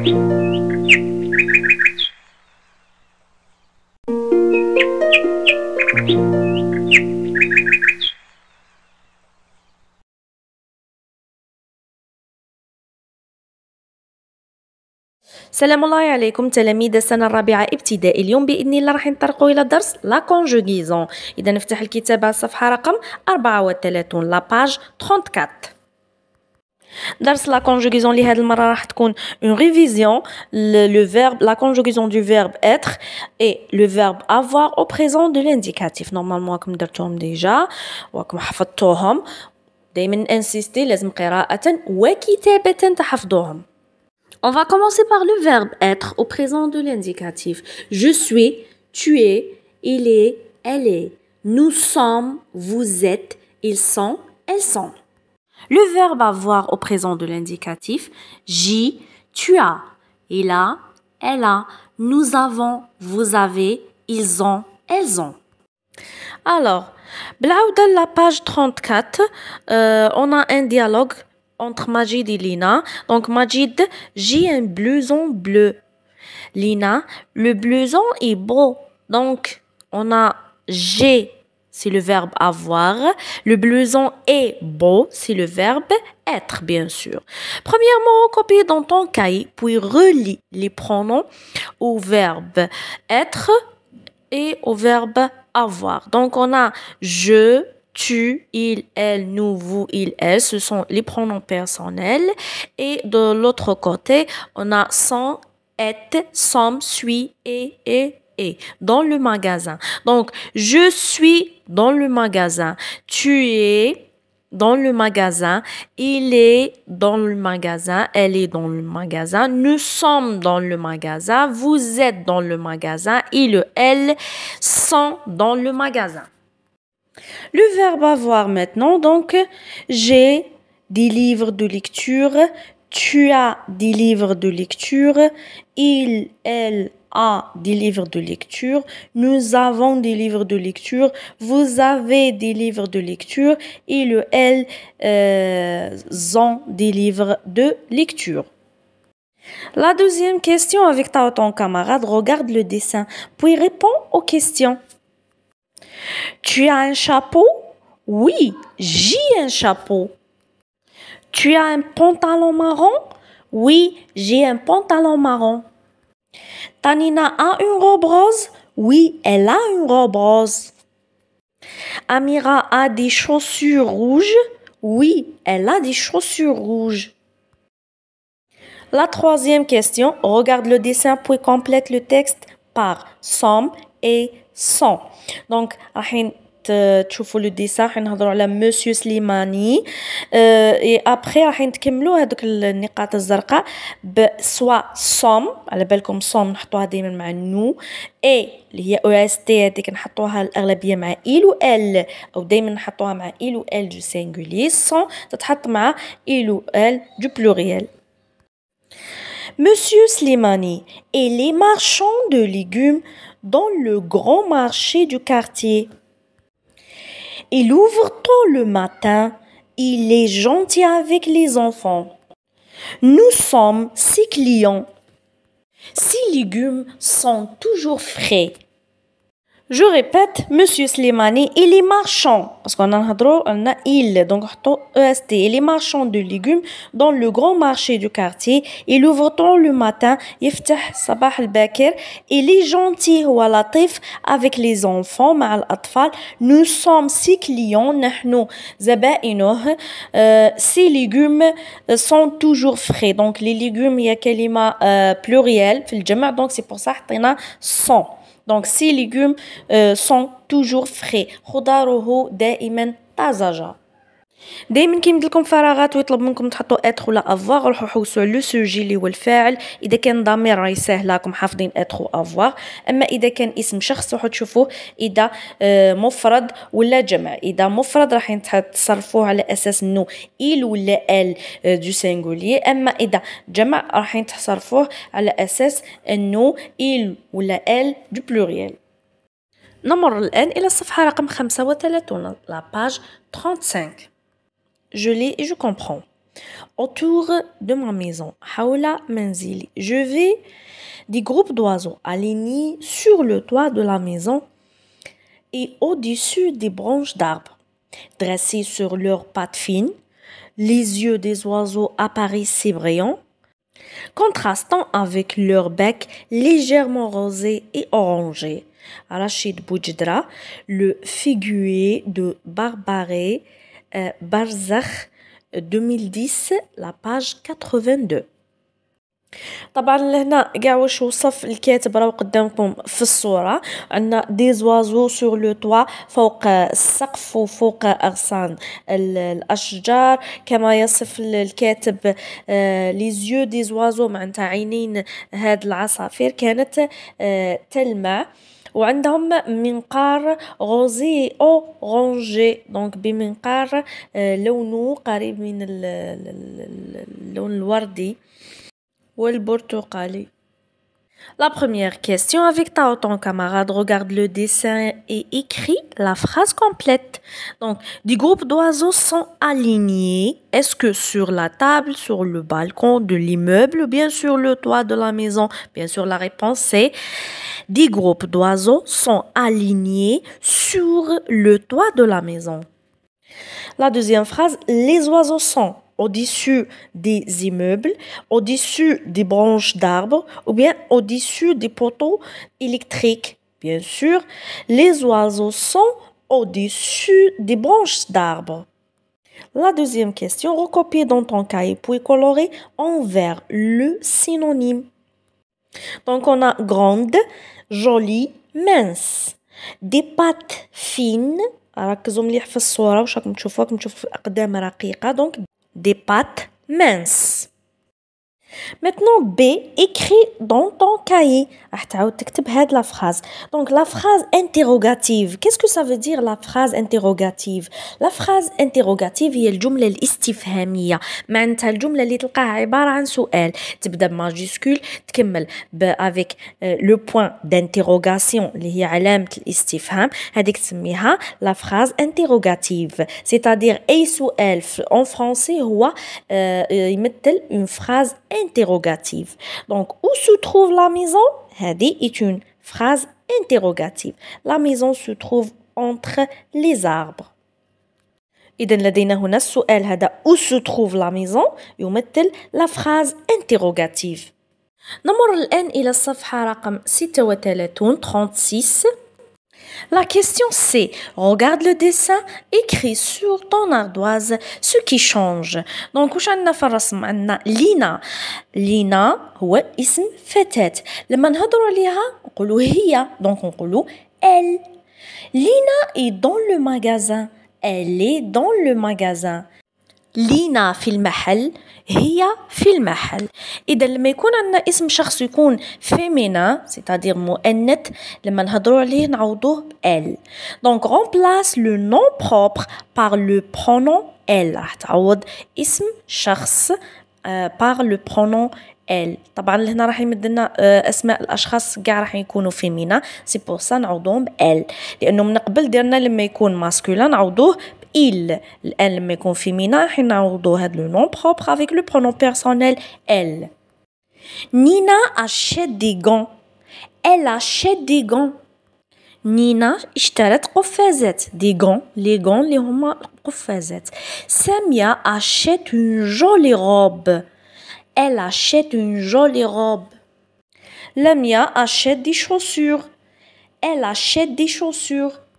سلام الله عليكم تلاميذ السنه الرابعه ابتدائي اليوم باذن الله راح نطرقوا الى درس لا كونجوغيزون اذا نفتح الكتاب على الصفحه رقم 34 لاباج 34 dans la conjugaison l'hélder maraht koun une révision le verbe la conjugaison du verbe être et le verbe avoir au présent de l'indicatif normalement comme d'artom déjà comme fait insister on va commencer par le verbe être au présent de l'indicatif je suis tu es il est elle est nous sommes vous êtes ils sont elles sont le verbe avoir au présent de l'indicatif, j'ai, tu as, il a, elle a, nous avons, vous avez, ils ont, elles ont. Alors, de la page 34, euh, on a un dialogue entre Majid et Lina. Donc, Majid, j'ai un blouson bleu. Lina, le blouson est beau. Donc, on a j'ai c'est le verbe avoir. Le blouson est beau, c'est le verbe être, bien sûr. Premièrement, copie dans ton cahier, puis relie les pronoms au verbe être et au verbe avoir. Donc, on a je, tu, il, elle, nous, vous, il, elle. Ce sont les pronoms personnels. Et de l'autre côté, on a sans, être, sommes, suis, et, et, dans le magasin. Donc, je suis dans le magasin. Tu es dans le magasin, il est dans le magasin, elle est dans le magasin, nous sommes dans le magasin, vous êtes dans le magasin, il, elle sont dans le magasin. Le verbe avoir maintenant, donc j'ai des livres de lecture, tu as des livres de lecture. Il, elle a des livres de lecture. Nous avons des livres de lecture. Vous avez des livres de lecture. Il le elle euh, ont des livres de lecture. La deuxième question avec ta ton camarade, regarde le dessin, puis répond aux questions. Tu as un chapeau Oui, j'ai un chapeau. Tu as un pantalon marron Oui, j'ai un pantalon marron. Tanina a une robe rose Oui, elle a une robe rose. Amira a des chaussures rouges Oui, elle a des chaussures rouges. La troisième question, regarde le dessin puis complète le texte par somme et SON. Donc, تشوفوا لو ديسان راح نهضروا على مسيو سليماني اي ابري راح نكملوا هذوك النقاط الزرقاء سوا سوم على بالكم سوم نحطوها دائما مع نو اي اللي هي او اس تي هذيك نحطوها الاغلبيه مع ايل و ال او دائما نحطوها مع ايل و ال دو سينغولي سون تتحط مع ايل و ال دو بلوريال Monsieur Slimani et les marchands de légumes dans le grand marché du quartier Il ouvre tôt le matin. Il est gentil avec les enfants. Nous sommes ses clients. Ses légumes sont toujours frais. Je répète, Monsieur Slimani, il est marchand. Parce qu'on a on a il, donc EST. Il est marchand de légumes dans le grand marché du quartier. Il ouvre le matin, il sabah al baker Il est gentil ou latif avec les enfants, mal atfal. Nous sommes six clients, نحن euh, Ces légumes euh, sont toujours frais. Donc les légumes, il y a kalima euh, pluriel, donc c'est pour ça qu'on a 100. Donc, ces légumes euh, sont toujours frais. دائما كيمد لكم فراغات ويطلب منكم تحطوا اتر ولا افوار روحوا حوسوا لو سوجي اللي هو الفاعل اذا كان ضمير يسهل لكم حافظين اتر افوار اما اذا كان اسم شخص روحوا تشوفوه اذا آه، مفرد ولا جمع اذا مفرد راح تصرفوه على اساس انه ايل ولا ال دو آه، سينغولي اما اذا جمع راح تصرفوه على اساس انه ايل ولا ال دو بلوريال نمر الآن إلى الصفحة رقم 35 لاباج 35 je l'ai et je comprends. Autour de ma maison, Haoula Menzili, je vais des groupes d'oiseaux alignés sur le toit de la maison et au-dessus des branches d'arbres. Dressés sur leurs pattes fines, les yeux des oiseaux apparaissent brillants, contrastant avec leurs bec légèrement rosés et orangé. Rachid Boujdra, le figuier de Barbaré, برزخ 2010 لاباج 82 طبعا لهنا كاع واش وصف الكاتب راهو قدامكم في الصوره عندنا دي زوازو سور لو توا فوق السقف وفوق اغصان الاشجار كما يصف الكاتب لي زيو دي زوازو معناتها عينين هاد العصافير كانت آه، تلمع وعندهم منقار غوزي او غونجي دونك بمنقار آه، لونه قريب من اللون الوردي والبرتقالي La première question avec ta ton camarade, regarde le dessin et écris la phrase complète. Donc, des groupes d'oiseaux sont alignés. Est-ce que sur la table, sur le balcon de l'immeuble, bien sur le toit de la maison Bien sûr, la réponse est des groupes d'oiseaux sont alignés sur le toit de la maison. La deuxième phrase, les oiseaux sont au-dessus des immeubles, au-dessus des branches d'arbres ou bien au-dessus des poteaux électriques. Bien sûr, les oiseaux sont au-dessus des branches d'arbres. La deuxième question, recopie dans ton cahier puis colorer en vert le synonyme. Donc on a grande, jolie, mince. Des pattes fines, departments Maintenant, B, écris dans ton cahier. Ah, tu la phrase. Donc, la phrase interrogative. Qu'est-ce que ça veut dire la phrase interrogative La phrase interrogative هي الجملة الاستفهامية. معناتها الجملة اللي تلقاها عبارة عن سؤال. majuscule. بماجيسكول تكمل avec euh, le point d'interrogation اللي هي علامة الاستفهام. هذيك تسميها la phrase interrogative. C'est-à-dire أي سؤال en français هو يمثل euh, euh, une phrase interrogative. Donc, où se trouve la maison Hadi est une phrase interrogative. La maison se trouve entre les arbres. إذا لدينا هنا السؤال هذا où se trouve la maison يمثل la phrase interrogative. نمر الآن إلى الصفحة رقم 36 36 La question c'est, regarde le dessin, écris sur ton ardoise ce qui change. Donc, Lina عندنا في الرسم عندنا لينا لينا هو اسم فتاة لما نهضروا عليها Donc on on dit « elle Lina est dans le magasin elle est dans le magasin لينا في المحل هي في المحل اذا لما يكون عندنا اسم شخص يكون فيمينا سيتادير مؤنث لما نهضروا عليه نعوضوه ال دونك remplace لو نون بروبر بار لو برونون ال راح تعوض اسم شخص بار لو برونون ال طبعا لهنا راح يمد لنا آه، اسماء الاشخاص كاع راح يكونوا فيمينا سي بور سا نعوضوهم ال لانه من قبل درنا لما يكون ماسكولين نعوضوه il elle me mais qu'on féminin le nom propre avec le pronom personnel elle Nina achète des gants elle achète des gants Nina achète قفازات des gants les gants les هما قفازات Samia achète une jolie robe elle achète une jolie robe Lamia achète des chaussures elle achète des chaussures